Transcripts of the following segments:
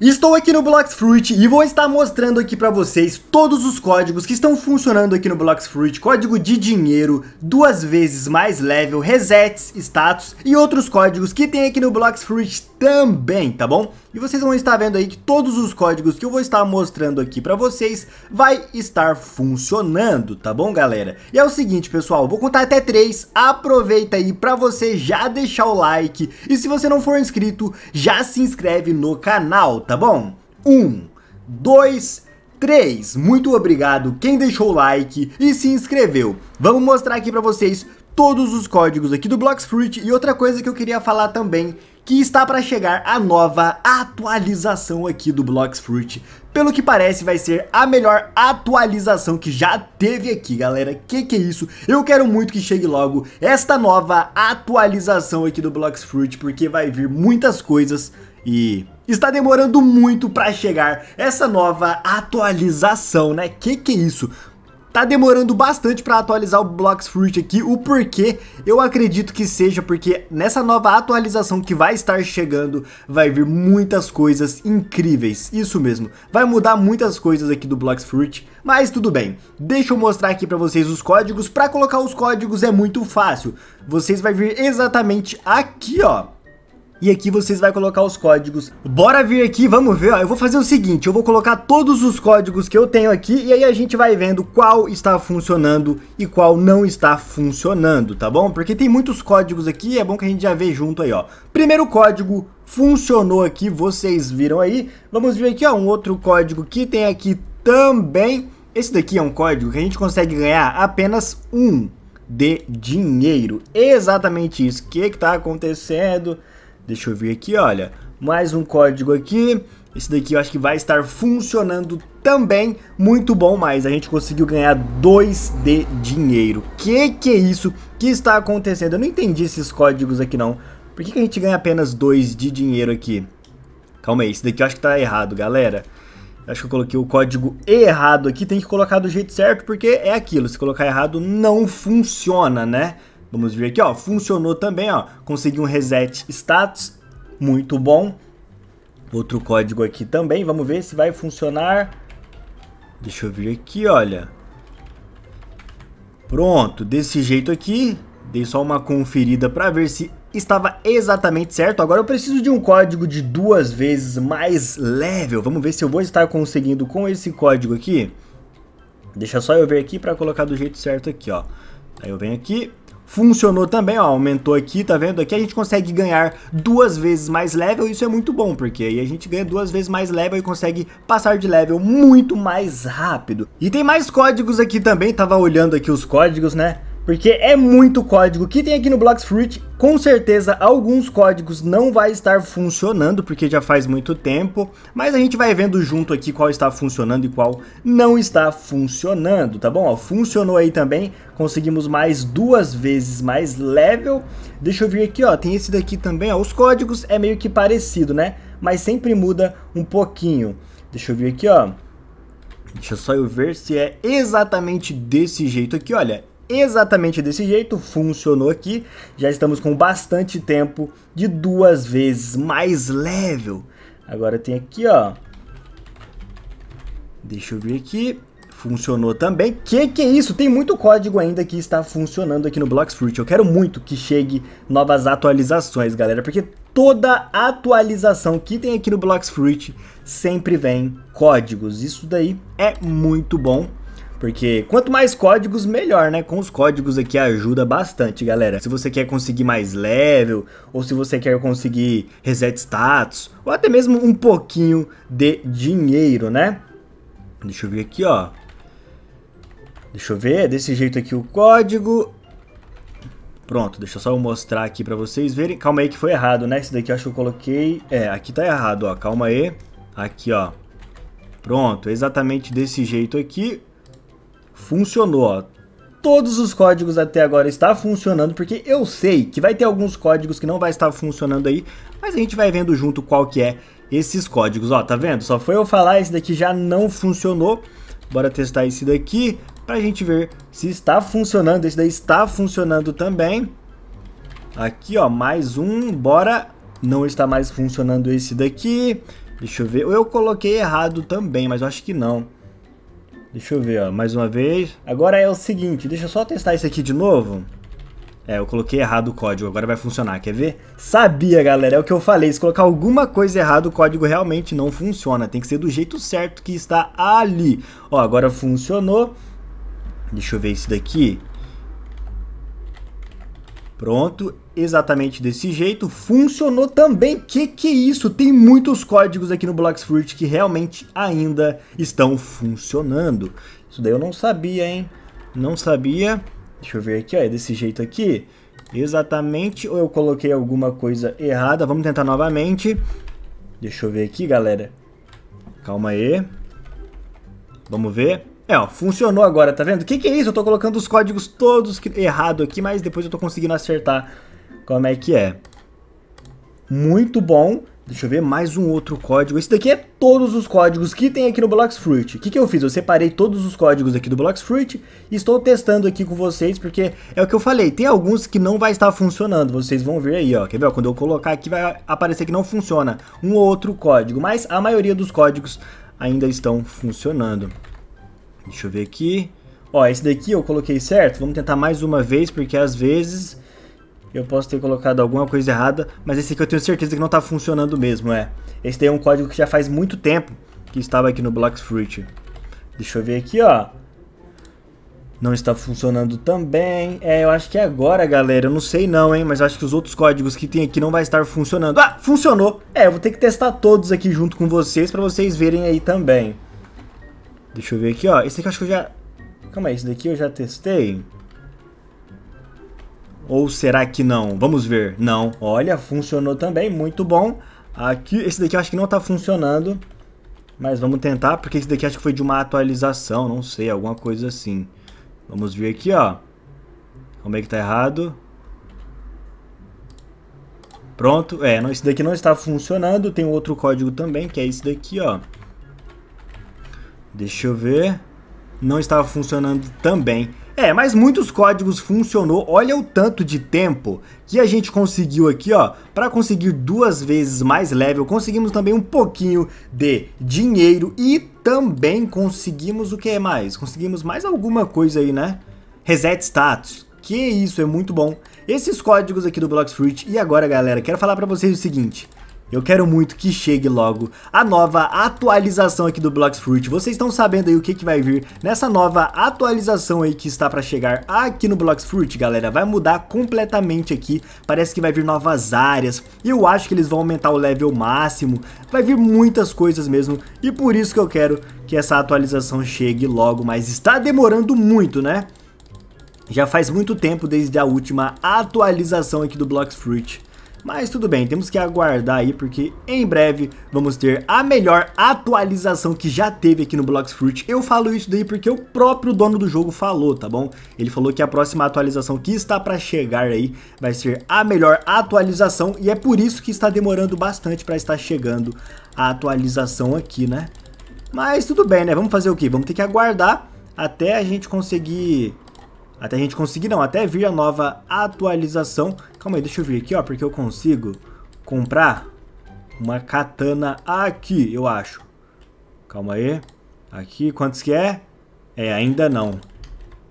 Estou aqui no Fruit e vou estar mostrando aqui para vocês todos os códigos que estão funcionando aqui no Fruit. código de dinheiro, duas vezes mais level, resets, status e outros códigos que tem aqui no Fruit também, tá bom? E vocês vão estar vendo aí que todos os códigos que eu vou estar mostrando aqui para vocês vai estar funcionando, tá bom, galera? E é o seguinte, pessoal, vou contar até três. aproveita aí para você já deixar o like e se você não for inscrito, já se inscreve no canal, tá bom? Um, dois, três Muito obrigado quem deixou o like e se inscreveu. Vamos mostrar aqui para vocês todos os códigos aqui do Fruit e outra coisa que eu queria falar também que está para chegar a nova atualização aqui do Fruit. Pelo que parece, vai ser a melhor atualização que já teve aqui, galera. Que que é isso? Eu quero muito que chegue logo esta nova atualização aqui do Fruit, porque vai vir muitas coisas e está demorando muito para chegar essa nova atualização, né? Que que é isso? Tá demorando bastante para atualizar o Blocks Fruit aqui, o porquê eu acredito que seja porque nessa nova atualização que vai estar chegando vai vir muitas coisas incríveis, isso mesmo, vai mudar muitas coisas aqui do Blocks Fruit, mas tudo bem, deixa eu mostrar aqui para vocês os códigos, para colocar os códigos é muito fácil, vocês vai vir exatamente aqui ó, e aqui vocês vão colocar os códigos. Bora vir aqui, vamos ver. Ó. Eu vou fazer o seguinte, eu vou colocar todos os códigos que eu tenho aqui e aí a gente vai vendo qual está funcionando e qual não está funcionando, tá bom? Porque tem muitos códigos aqui é bom que a gente já vê junto aí, ó. Primeiro código funcionou aqui, vocês viram aí. Vamos ver aqui, ó, um outro código que tem aqui também. Esse daqui é um código que a gente consegue ganhar apenas um de dinheiro. Exatamente isso. O que está acontecendo? Deixa eu ver aqui, olha. Mais um código aqui. Esse daqui eu acho que vai estar funcionando também. Muito bom, mas a gente conseguiu ganhar 2 de dinheiro. Que que é isso que está acontecendo? Eu não entendi esses códigos aqui não. Por que, que a gente ganha apenas 2 de dinheiro aqui? Calma aí, esse daqui eu acho que está errado, galera. Eu acho que eu coloquei o código errado aqui. Tem que colocar do jeito certo, porque é aquilo. Se colocar errado, não funciona, né? Vamos ver aqui, ó, funcionou também, ó, consegui um reset status, muito bom. Outro código aqui também, vamos ver se vai funcionar. Deixa eu vir aqui, olha. Pronto, desse jeito aqui, dei só uma conferida para ver se estava exatamente certo. Agora eu preciso de um código de duas vezes mais level. Vamos ver se eu vou estar conseguindo com esse código aqui. Deixa só eu ver aqui para colocar do jeito certo aqui, ó. Aí eu venho aqui, funcionou também, ó, aumentou aqui, tá vendo? Aqui a gente consegue ganhar duas vezes mais level, isso é muito bom, porque aí a gente ganha duas vezes mais level e consegue passar de level muito mais rápido. E tem mais códigos aqui também, tava olhando aqui os códigos, né? porque é muito código que tem aqui no Fruit. Com certeza alguns códigos não vai estar funcionando porque já faz muito tempo, mas a gente vai vendo junto aqui qual está funcionando e qual não está funcionando, tá bom? Ó, funcionou aí também, conseguimos mais duas vezes mais level. Deixa eu ver aqui, ó, tem esse daqui também, ó, os códigos é meio que parecido, né? Mas sempre muda um pouquinho. Deixa eu ver aqui, ó. Deixa só eu ver se é exatamente desse jeito aqui, olha exatamente desse jeito, funcionou aqui. Já estamos com bastante tempo de duas vezes mais level. Agora tem aqui, ó. Deixa eu ver aqui. Funcionou também. Que que é isso? Tem muito código ainda que está funcionando aqui no Fruit Eu quero muito que chegue novas atualizações, galera, porque toda atualização que tem aqui no Fruit sempre vem códigos. Isso daí é muito bom. Porque quanto mais códigos, melhor, né? Com os códigos aqui ajuda bastante, galera. Se você quer conseguir mais level, ou se você quer conseguir reset status, ou até mesmo um pouquinho de dinheiro, né? Deixa eu ver aqui, ó. Deixa eu ver, é desse jeito aqui o código. Pronto, deixa eu só mostrar aqui pra vocês verem. Calma aí que foi errado, né? Esse daqui eu acho que eu coloquei... É, aqui tá errado, ó. Calma aí. Aqui, ó. Pronto, exatamente desse jeito aqui funcionou. Ó. Todos os códigos até agora está funcionando, porque eu sei que vai ter alguns códigos que não vai estar funcionando aí, mas a gente vai vendo junto qual que é esses códigos. Ó, tá vendo? Só foi eu falar, esse daqui já não funcionou. Bora testar esse daqui para a gente ver se está funcionando. Esse daí está funcionando também. Aqui, ó, mais um. Bora. Não está mais funcionando esse daqui. Deixa eu ver. Eu coloquei errado também, mas eu acho que não. Deixa eu ver, ó, mais uma vez. Agora é o seguinte, deixa eu só testar isso aqui de novo. É, eu coloquei errado o código, agora vai funcionar, quer ver? Sabia, galera, é o que eu falei, se colocar alguma coisa errada, o código realmente não funciona, tem que ser do jeito certo que está ali. Ó, agora funcionou. Deixa eu ver isso daqui. Pronto, exatamente desse jeito. Funcionou também. Que que é isso? Tem muitos códigos aqui no Blocks Fruit que realmente ainda estão funcionando. Isso daí eu não sabia, hein? Não sabia. Deixa eu ver aqui, ó, é desse jeito aqui. Exatamente, ou eu coloquei alguma coisa errada. Vamos tentar novamente. Deixa eu ver aqui, galera. Calma aí. Vamos ver. É, ó, funcionou agora, tá vendo? O que, que é isso? Eu tô colocando os códigos todos que... errado aqui, mas depois eu tô conseguindo acertar como é que é. Muito bom. Deixa eu ver mais um outro código. Esse daqui é todos os códigos que tem aqui no Fruit. O que, que eu fiz? Eu separei todos os códigos aqui do Bloxfruit e estou testando aqui com vocês, porque é o que eu falei, tem alguns que não vai estar funcionando. Vocês vão ver aí, ó. Quer ver? quando eu colocar aqui vai aparecer que não funciona um ou outro código, mas a maioria dos códigos ainda estão funcionando. Deixa eu ver aqui. Ó, esse daqui eu coloquei certo. Vamos tentar mais uma vez, porque às vezes eu posso ter colocado alguma coisa errada. Mas esse aqui eu tenho certeza que não está funcionando mesmo, é. Esse daí é um código que já faz muito tempo que estava aqui no Fruit. Deixa eu ver aqui, ó. Não está funcionando também. É, eu acho que é agora, galera. Eu não sei não, hein. Mas eu acho que os outros códigos que tem aqui não vai estar funcionando. Ah, funcionou. É, eu vou ter que testar todos aqui junto com vocês para vocês verem aí também. Deixa eu ver aqui, ó. Esse aqui eu acho que eu já... Calma aí, esse daqui eu já testei. Ou será que não? Vamos ver. Não. Olha, funcionou também. Muito bom. Aqui, esse daqui eu acho que não tá funcionando. Mas vamos tentar, porque esse daqui acho que foi de uma atualização. Não sei, alguma coisa assim. Vamos ver aqui, ó. Como é que tá errado? Pronto. É, não, esse daqui não está funcionando. Tem outro código também, que é esse daqui, ó. Deixa eu ver. Não estava funcionando também. É, mas muitos códigos funcionou. Olha o tanto de tempo que a gente conseguiu aqui, ó. Para conseguir duas vezes mais level, conseguimos também um pouquinho de dinheiro e também conseguimos o que mais? Conseguimos mais alguma coisa aí, né? Reset status. Que isso, é muito bom. Esses códigos aqui do Blocks Fruit. E agora, galera, quero falar para vocês o seguinte. Eu quero muito que chegue logo a nova atualização aqui do Blox Fruit. Vocês estão sabendo aí o que, que vai vir nessa nova atualização aí que está para chegar aqui no Blox Fruit, galera. Vai mudar completamente aqui. Parece que vai vir novas áreas. Eu acho que eles vão aumentar o level máximo. Vai vir muitas coisas mesmo. E por isso que eu quero que essa atualização chegue logo. Mas está demorando muito, né? Já faz muito tempo desde a última atualização aqui do Blox Fruit. Mas tudo bem, temos que aguardar aí, porque em breve vamos ter a melhor atualização que já teve aqui no Blocks Fruit. Eu falo isso daí porque o próprio dono do jogo falou, tá bom? Ele falou que a próxima atualização que está para chegar aí vai ser a melhor atualização e é por isso que está demorando bastante para estar chegando a atualização aqui, né? Mas tudo bem, né? Vamos fazer o quê? Vamos ter que aguardar até a gente conseguir... Até a gente conseguir, não, até vir a nova atualização Calma aí, deixa eu vir aqui, ó, porque eu consigo comprar uma katana aqui, eu acho. Calma aí. Aqui, quantos que é? É, ainda não.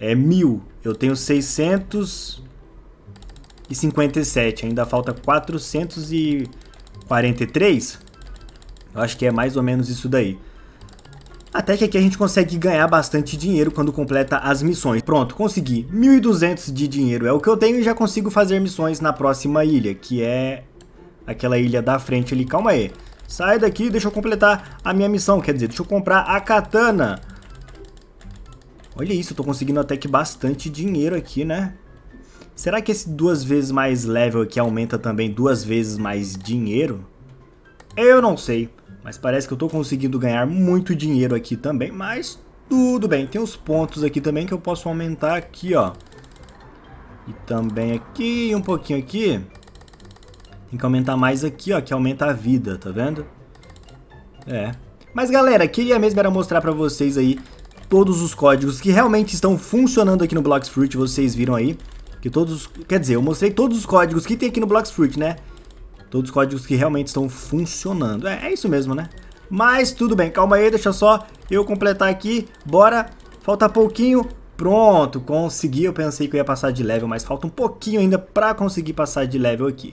É mil. Eu tenho 657. Ainda falta 443. Eu acho que é mais ou menos isso daí. Até que aqui a gente consegue ganhar bastante dinheiro quando completa as missões. Pronto, consegui. 1.200 de dinheiro é o que eu tenho e já consigo fazer missões na próxima ilha, que é aquela ilha da frente ali. Calma aí. Sai daqui, deixa eu completar a minha missão. Quer dizer, deixa eu comprar a katana. Olha isso, eu tô conseguindo até que bastante dinheiro aqui, né? Será que esse duas vezes mais level aqui aumenta também duas vezes mais dinheiro? Eu não sei. Mas parece que eu tô conseguindo ganhar muito dinheiro aqui também, mas tudo bem. Tem uns pontos aqui também que eu posso aumentar aqui, ó. E também aqui, um pouquinho aqui. Tem que aumentar mais aqui, ó, que aumenta a vida, tá vendo? É. Mas galera, queria mesmo era mostrar pra vocês aí todos os códigos que realmente estão funcionando aqui no Fruit vocês viram aí. Que todos, quer dizer, eu mostrei todos os códigos que tem aqui no Fruit né? todos os códigos que realmente estão funcionando. É, é isso mesmo, né? Mas tudo bem, calma aí, deixa só eu completar aqui. Bora, falta pouquinho. Pronto, consegui. Eu pensei que eu ia passar de level, mas falta um pouquinho ainda para conseguir passar de level aqui.